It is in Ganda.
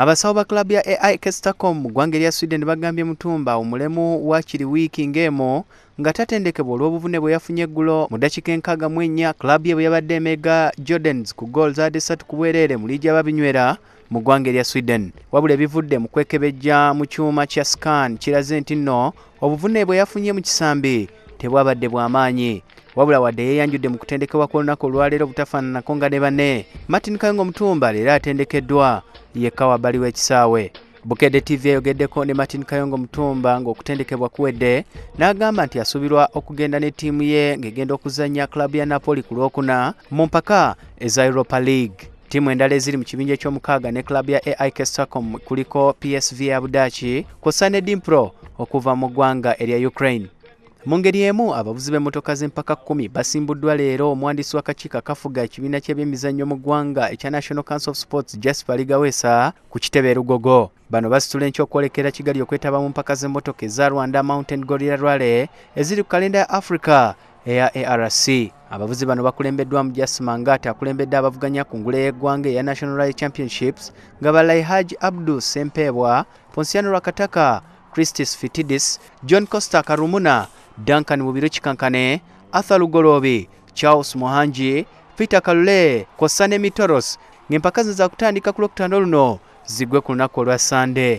abasawo ba klabu ya ai kestacom mu ggwanga erya sweden bagambye mutumba omulemu wa kiri wiiki ng'emu nga tatendekebwa olw'obuvune bwe yafunye eggulo mu ddakiika enkaaga mu ennya klabu ye bwe yabadde emega jordans ku gol zaade satu ku bwereere mu liigi ababinywera mu ggwanga erya sweden wabula ebivudde mu kwekebejja mu kyuma kya scan kiraze nti nno obuvune bwe yafunye mu kisambi tebwabadde bw'amaanyi wabula wadde yeeyanjudde mu kutendekebwa kw'olunaku olwaleero obutafaananako nga ne bane martin kayongo mutumba leero atendekeddwa yekka wabbali w'ekisaawe bukedde tv eyogeddeko ne martin kayongo mutumba ng'okutendekebwa kuwedde n'agamba nti asuubirwa okugenda ne ttiimu ye ng'egenda okuzannya kulabu ya napoli ku lwokuna mu mpaka eza europa league ttiimu endala eziri mu kibinja ekyomukaaga ne kulabu ya aik stacom kuliko psv ya budaaki kwossa ne dimpro okuva mu ggwanga erya ukraine mu ngeri emu abavuzi b'emmotoka z'empaka 1 basimbuddwa leero omuwandiisi w'akakiiko akafuga ekibiina ky'ebyemizannyo mu ggwanga ekya national council of sports jasper ligawesa ku kitebe erugogo bano basitula enkyokwolekera kigali okwetaba mu mpaka z'emmotoka eza rwanda mountain golira rwale eziri ku kalenda ya africa eya arc abavuzi bano bakulembeddwamu jasimangate akulembedde abavuganya ku ngula y'eggwanga eya national rid championships nga balaihaj abdu sempeebwa ponsiano lwakataka christis fitidis john costa karumuna Duncan Mubirich Kankane, Arthur Lugolobi, Charles Mohanji, Peter Kalule kw'ossa Mitoros ng'empaka za kutandika ku lwokutaano luno zigwe ku lunaku olwa Sande.